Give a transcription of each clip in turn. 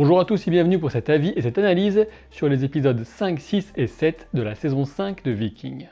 Bonjour à tous et bienvenue pour cet avis et cette analyse sur les épisodes 5, 6 et 7 de la saison 5 de Viking.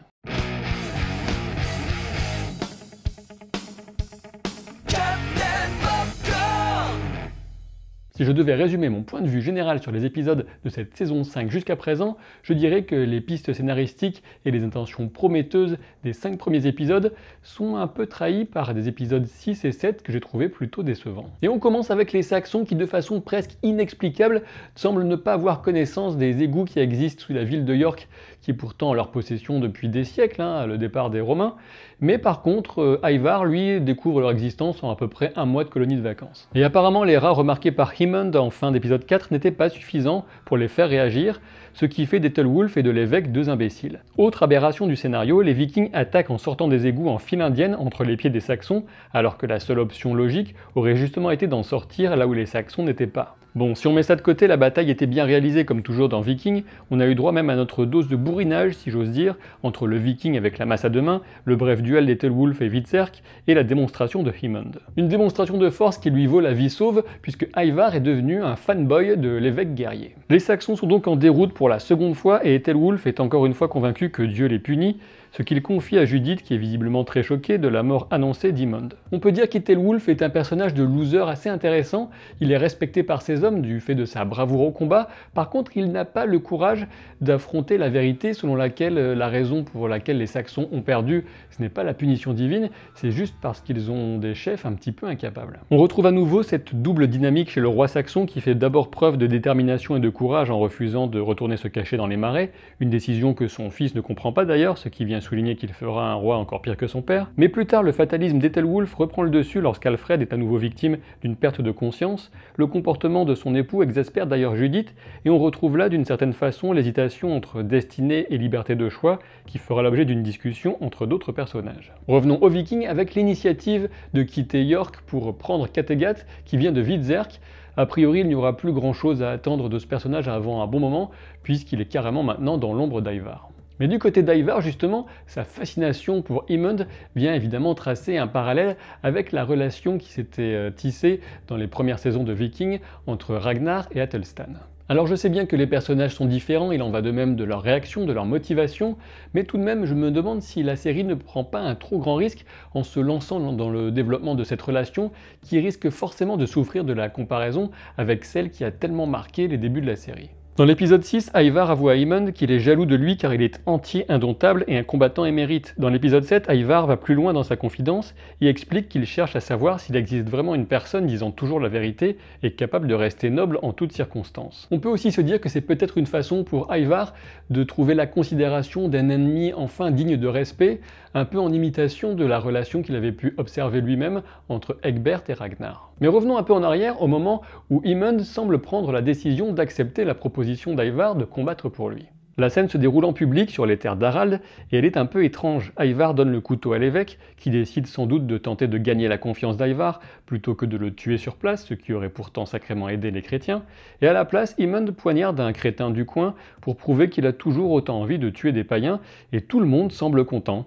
Si je devais résumer mon point de vue général sur les épisodes de cette saison 5 jusqu'à présent, je dirais que les pistes scénaristiques et les intentions prometteuses des 5 premiers épisodes sont un peu trahies par des épisodes 6 et 7 que j'ai trouvé plutôt décevants. Et on commence avec les Saxons qui, de façon presque inexplicable, semblent ne pas avoir connaissance des égouts qui existent sous la ville de York, qui est pourtant en leur possession depuis des siècles, hein, le départ des Romains, mais par contre, euh, Ivar, lui, découvre leur existence en à peu près un mois de colonie de vacances. Et apparemment, les rats remarqués par Hemond en fin d'épisode 4 n'étaient pas suffisants pour les faire réagir, ce qui fait d'Ethelwulf et de l'évêque deux imbéciles. Autre aberration du scénario, les vikings attaquent en sortant des égouts en file indienne entre les pieds des saxons, alors que la seule option logique aurait justement été d'en sortir là où les saxons n'étaient pas. Bon, si on met ça de côté, la bataille était bien réalisée comme toujours dans Viking, on a eu droit même à notre dose de bourrinage, si j'ose dire, entre le Viking avec la masse à deux mains, le bref duel d'Ethelwulf et Witzerk, et la démonstration de Himond. Une démonstration de force qui lui vaut la vie sauve, puisque Ivar est devenu un fanboy de l'évêque guerrier. Les Saxons sont donc en déroute pour la seconde fois, et Ethelwulf est encore une fois convaincu que Dieu les punit, ce qu'il confie à Judith qui est visiblement très choquée de la mort annoncée d'Imond. On peut dire qu'Ethelwulf est un personnage de loser assez intéressant, il est respecté par ses hommes du fait de sa bravoure au combat, par contre il n'a pas le courage d'affronter la vérité selon laquelle euh, la raison pour laquelle les Saxons ont perdu, ce n'est pas la punition divine, c'est juste parce qu'ils ont des chefs un petit peu incapables. On retrouve à nouveau cette double dynamique chez le roi saxon qui fait d'abord preuve de détermination et de courage en refusant de retourner se cacher dans les marais, une décision que son fils ne comprend pas d'ailleurs, ce qui vient souligner qu'il fera un roi encore pire que son père, mais plus tard le fatalisme d'Ethelwulf reprend le dessus lorsqu'Alfred est à nouveau victime d'une perte de conscience, le comportement de son époux exaspère d'ailleurs Judith, et on retrouve là d'une certaine façon l'hésitation entre destinée et liberté de choix qui fera l'objet d'une discussion entre d'autres personnages. Revenons aux vikings avec l'initiative de quitter York pour prendre Kattegat qui vient de Vidzerk, a priori, il n'y aura plus grand chose à attendre de ce personnage avant un bon moment, puisqu'il est carrément maintenant dans l'ombre d'Ivar. Mais du côté d'Ivar, justement, sa fascination pour Immund vient évidemment tracer un parallèle avec la relation qui s'était euh, tissée dans les premières saisons de Viking entre Ragnar et Athelstan. Alors je sais bien que les personnages sont différents, il en va de même de leur réaction, de leur motivation, mais tout de même je me demande si la série ne prend pas un trop grand risque en se lançant dans le développement de cette relation qui risque forcément de souffrir de la comparaison avec celle qui a tellement marqué les débuts de la série. Dans l'épisode 6, Ivar avoue à Eamon qu'il est jaloux de lui car il est entier, indomptable et un combattant émérite. Dans l'épisode 7, Ivar va plus loin dans sa confidence et explique qu'il cherche à savoir s'il existe vraiment une personne disant toujours la vérité et capable de rester noble en toutes circonstances. On peut aussi se dire que c'est peut-être une façon pour Ivar de trouver la considération d'un ennemi enfin digne de respect, un peu en imitation de la relation qu'il avait pu observer lui-même entre Egbert et Ragnar. Mais revenons un peu en arrière au moment où Immund semble prendre la décision d'accepter la proposition d'Aivar de combattre pour lui. La scène se déroule en public sur les terres d'Harald et elle est un peu étrange. Ivar donne le couteau à l'évêque, qui décide sans doute de tenter de gagner la confiance d'Aivar plutôt que de le tuer sur place, ce qui aurait pourtant sacrément aidé les chrétiens. Et à la place, Imund poignarde un crétin du coin pour prouver qu'il a toujours autant envie de tuer des païens et tout le monde semble content.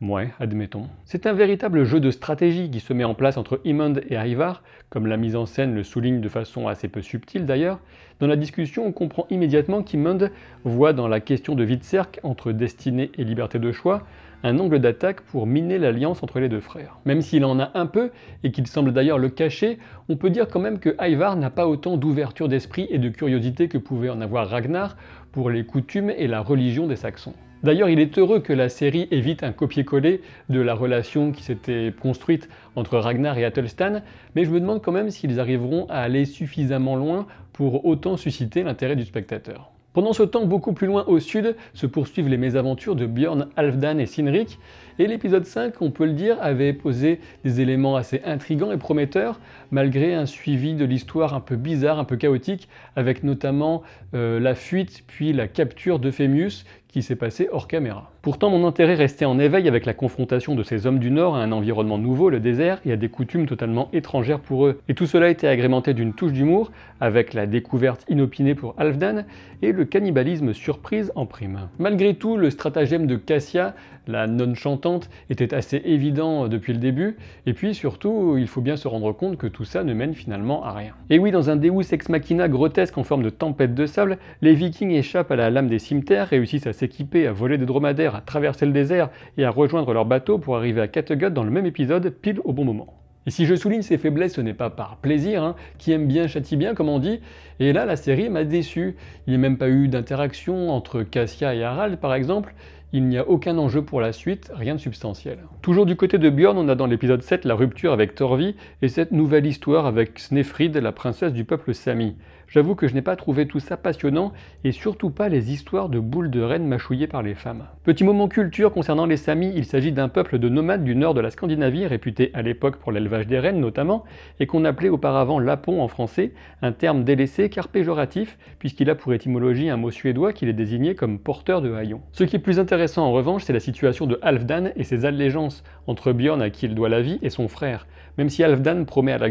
Ouais, admettons. C'est un véritable jeu de stratégie qui se met en place entre Immund et Aivar, comme la mise en scène le souligne de façon assez peu subtile d'ailleurs. Dans la discussion, on comprend immédiatement qu'Imond voit dans la question de Wittzerk entre destinée et liberté de choix un angle d'attaque pour miner l'alliance entre les deux frères. Même s'il en a un peu, et qu'il semble d'ailleurs le cacher, on peut dire quand même que Aivar n'a pas autant d'ouverture d'esprit et de curiosité que pouvait en avoir Ragnar pour les coutumes et la religion des Saxons. D'ailleurs, il est heureux que la série évite un copier-coller de la relation qui s'était construite entre Ragnar et Athelstan, mais je me demande quand même s'ils arriveront à aller suffisamment loin pour autant susciter l'intérêt du spectateur. Pendant ce temps, beaucoup plus loin au sud, se poursuivent les mésaventures de Bjorn, Halfdan et Sinric, et l'épisode 5, on peut le dire, avait posé des éléments assez intrigants et prometteurs, malgré un suivi de l'histoire un peu bizarre, un peu chaotique, avec notamment euh, la fuite puis la capture d'Euphémius, qui s'est passé hors caméra. Pourtant, mon intérêt restait en éveil avec la confrontation de ces hommes du Nord à un environnement nouveau, le désert, et à des coutumes totalement étrangères pour eux. Et tout cela était agrémenté d'une touche d'humour, avec la découverte inopinée pour Halfdan et le cannibalisme surprise en prime. Malgré tout, le stratagème de Cassia la nonne chantante était assez évident depuis le début, et puis surtout, il faut bien se rendre compte que tout ça ne mène finalement à rien. Et oui, dans un Deus ex machina grotesque en forme de tempête de sable, les vikings échappent à la lame des cimetières, réussissent à s'équiper, à voler des dromadaires, à traverser le désert et à rejoindre leur bateau pour arriver à Kattegat dans le même épisode, pile au bon moment. Et si je souligne ces faiblesses, ce n'est pas par plaisir, hein. qui aime bien châtie bien, comme on dit, et là la série m'a déçu. Il n'y a même pas eu d'interaction entre Cassia et Harald par exemple, il n'y a aucun enjeu pour la suite, rien de substantiel. Toujours du côté de Bjorn, on a dans l'épisode 7 la rupture avec Torvi et cette nouvelle histoire avec Snefrid, la princesse du peuple Sami. J'avoue que je n'ai pas trouvé tout ça passionnant et surtout pas les histoires de boules de rennes mâchouillées par les femmes. Petit moment culture concernant les Samis, il s'agit d'un peuple de nomades du nord de la Scandinavie réputé à l'époque pour l'élevage des rennes notamment et qu'on appelait auparavant lapon en français, un terme délaissé car péjoratif puisqu'il a pour étymologie un mot suédois qui les désignait comme porteurs de haillons. Ce qui est plus intéressant en revanche, c'est la situation de Halfdan et ses allégeances entre Bjorn à qui il doit la vie et son frère. Même si Alfdan promet à la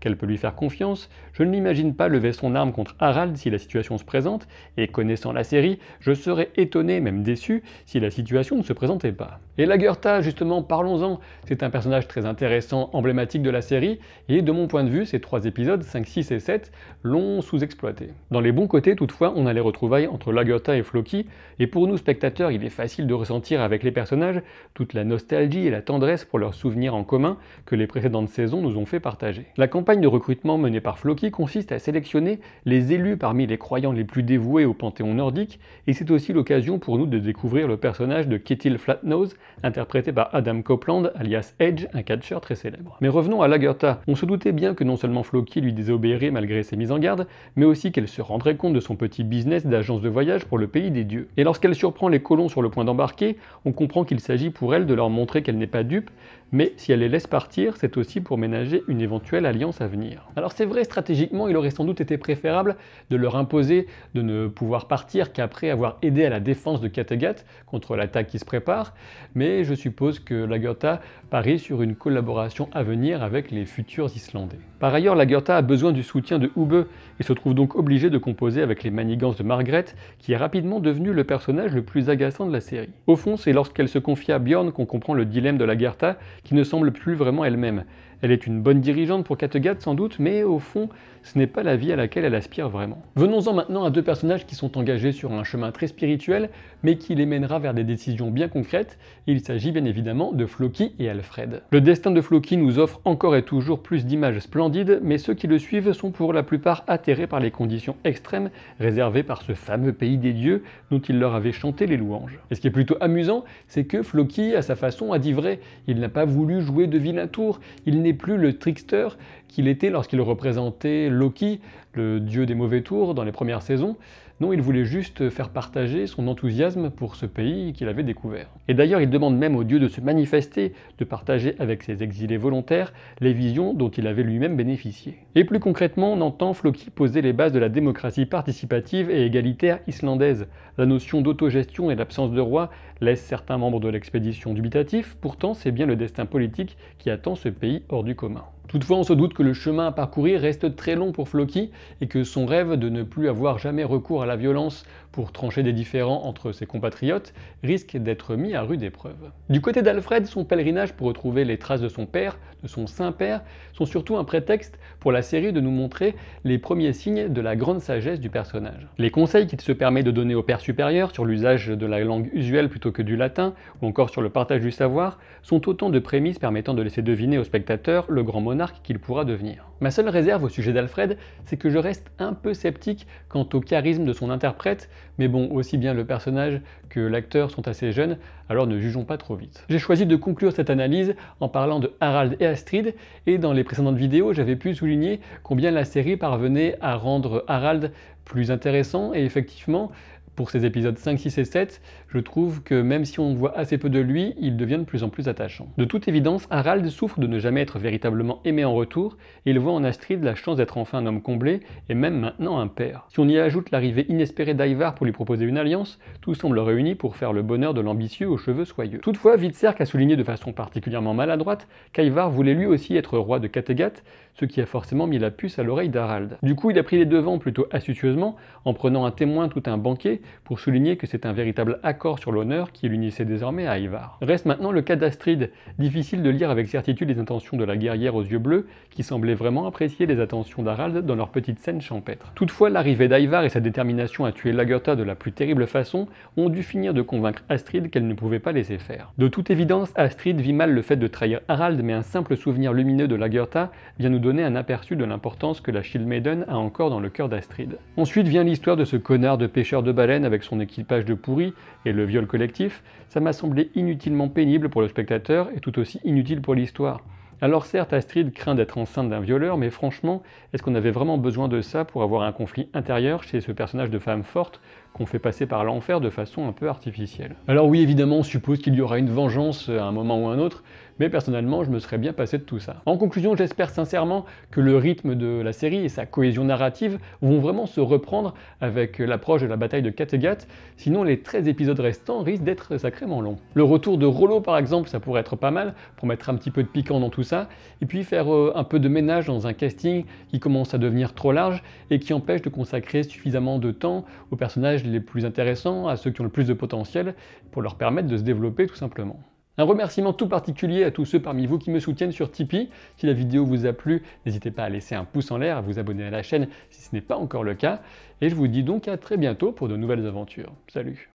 qu'elle peut lui faire confiance, je ne l'imagine pas lever son arme contre Harald si la situation se présente, et connaissant la série, je serais étonné, même déçu, si la situation ne se présentait pas. Et la justement, parlons-en, c'est un personnage très intéressant, emblématique de la série, et de mon point de vue, ces trois épisodes, 5, 6 et 7, l'ont sous-exploité. Dans les bons côtés, toutefois, on a les retrouvailles entre Lagertha et Floki, et pour nous spectateurs, il est facile de ressentir avec les personnages toute la nostalgie et la tendresse pour leurs souvenirs en commun que les précédents de saison nous ont fait partager. La campagne de recrutement menée par Floki consiste à sélectionner les élus parmi les croyants les plus dévoués au panthéon nordique, et c'est aussi l'occasion pour nous de découvrir le personnage de Ketil Flatnose, interprété par Adam Copeland, alias Edge, un catcheur très célèbre. Mais revenons à Lagerta. On se doutait bien que non seulement Floki lui désobéirait malgré ses mises en garde, mais aussi qu'elle se rendrait compte de son petit business d'agence de voyage pour le pays des dieux. Et lorsqu'elle surprend les colons sur le point d'embarquer, on comprend qu'il s'agit pour elle de leur montrer qu'elle n'est pas dupe, mais si elle les laisse partir, c'est aussi pour ménager une éventuelle alliance à venir. Alors c'est vrai, stratégiquement, il aurait sans doute été préférable de leur imposer de ne pouvoir partir qu'après avoir aidé à la défense de Kattegat contre l'attaque qui se prépare, mais je suppose que Lagerta parie sur une collaboration à venir avec les futurs Islandais. Par ailleurs, Lagertha a besoin du soutien de Hube et se trouve donc obligé de composer avec les manigances de Margaret, qui est rapidement devenue le personnage le plus agaçant de la série. Au fond, c'est lorsqu'elle se confie à Bjorn qu'on comprend le dilemme de Lagertha qui ne semble plus vraiment elle-même. Elle est une bonne dirigeante pour Kattegat sans doute, mais au fond, ce n'est pas la vie à laquelle elle aspire vraiment. Venons-en maintenant à deux personnages qui sont engagés sur un chemin très spirituel, mais qui les mènera vers des décisions bien concrètes. Il s'agit bien évidemment de Floki et Alfred. Le destin de Floki nous offre encore et toujours plus d'images splendides, mais ceux qui le suivent sont pour la plupart atterrés par les conditions extrêmes réservées par ce fameux pays des dieux dont il leur avait chanté les louanges. Et ce qui est plutôt amusant, c'est que Floki, à sa façon, a dit vrai. Il n'a pas voulu jouer de vilain tour, n'est plus le trickster qu'il était lorsqu'il représentait Loki, le dieu des mauvais tours, dans les premières saisons. Non, il voulait juste faire partager son enthousiasme pour ce pays qu'il avait découvert. Et d'ailleurs, il demande même au Dieu de se manifester, de partager avec ses exilés volontaires les visions dont il avait lui-même bénéficié. Et plus concrètement, on entend Floki poser les bases de la démocratie participative et égalitaire islandaise. La notion d'autogestion et l'absence de roi laissent certains membres de l'expédition dubitatifs, pourtant c'est bien le destin politique qui attend ce pays hors du commun. Toutefois, on se doute que le chemin à parcourir reste très long pour Floki et que son rêve de ne plus avoir jamais recours à la violence pour trancher des différends entre ses compatriotes, risque d'être mis à rude épreuve. Du côté d'Alfred, son pèlerinage pour retrouver les traces de son père, de son saint-père, sont surtout un prétexte pour la série de nous montrer les premiers signes de la grande sagesse du personnage. Les conseils qu'il se permet de donner au père supérieur sur l'usage de la langue usuelle plutôt que du latin, ou encore sur le partage du savoir, sont autant de prémices permettant de laisser deviner au spectateur le grand monarque qu'il pourra devenir. Ma seule réserve au sujet d'Alfred, c'est que je reste un peu sceptique quant au charisme de son interprète, mais bon, aussi bien le personnage que l'acteur sont assez jeunes, alors ne jugeons pas trop vite. J'ai choisi de conclure cette analyse en parlant de Harald et Astrid, et dans les précédentes vidéos, j'avais pu souligner combien la série parvenait à rendre Harald plus intéressant, et effectivement, pour ces épisodes 5, 6 et 7, je trouve que même si on voit assez peu de lui, il devient de plus en plus attachant. De toute évidence, Harald souffre de ne jamais être véritablement aimé en retour, et il voit en Astrid la chance d'être enfin un homme comblé, et même maintenant un père. Si on y ajoute l'arrivée inespérée d'Aivar pour lui proposer une alliance, tout semble réuni pour faire le bonheur de l'ambitieux aux cheveux soyeux. Toutefois, Vidserk a souligné de façon particulièrement maladroite qu'Aivar voulait lui aussi être roi de Kattegat, ce qui a forcément mis la puce à l'oreille d'Harald. Du coup, il a pris les devants plutôt astucieusement, en prenant un témoin tout un banquier pour souligner que c'est un véritable accord sur l'honneur qui l'unissait désormais à Ivar. Reste maintenant le cas d'Astrid, difficile de lire avec certitude les intentions de la guerrière aux yeux bleus, qui semblait vraiment apprécier les attentions d'Harald dans leur petite scène champêtre. Toutefois, l'arrivée d'Ivar et sa détermination à tuer Lagertha de la plus terrible façon ont dû finir de convaincre Astrid qu'elle ne pouvait pas laisser faire. De toute évidence, Astrid vit mal le fait de trahir Harald, mais un simple souvenir lumineux de Lagertha vient nous donner un aperçu de l'importance que la Shield Maiden a encore dans le cœur d'Astrid. Ensuite vient l'histoire de ce connard de pêcheur de baleines avec son équipage de pourris et le viol collectif, ça m'a semblé inutilement pénible pour le spectateur et tout aussi inutile pour l'histoire. Alors certes, Astrid craint d'être enceinte d'un violeur, mais franchement, est-ce qu'on avait vraiment besoin de ça pour avoir un conflit intérieur chez ce personnage de femme forte qu'on fait passer par l'enfer de façon un peu artificielle. Alors oui, évidemment, on suppose qu'il y aura une vengeance à un moment ou un autre, mais personnellement, je me serais bien passé de tout ça. En conclusion, j'espère sincèrement que le rythme de la série et sa cohésion narrative vont vraiment se reprendre avec l'approche de la bataille de Kattegat, sinon les 13 épisodes restants risquent d'être sacrément longs. Le retour de Rollo, par exemple, ça pourrait être pas mal, pour mettre un petit peu de piquant dans tout ça, et puis faire euh, un peu de ménage dans un casting qui commence à devenir trop large et qui empêche de consacrer suffisamment de temps aux personnages les plus intéressants à ceux qui ont le plus de potentiel pour leur permettre de se développer tout simplement. Un remerciement tout particulier à tous ceux parmi vous qui me soutiennent sur Tipeee. Si la vidéo vous a plu, n'hésitez pas à laisser un pouce en l'air, à vous abonner à la chaîne si ce n'est pas encore le cas. Et je vous dis donc à très bientôt pour de nouvelles aventures. Salut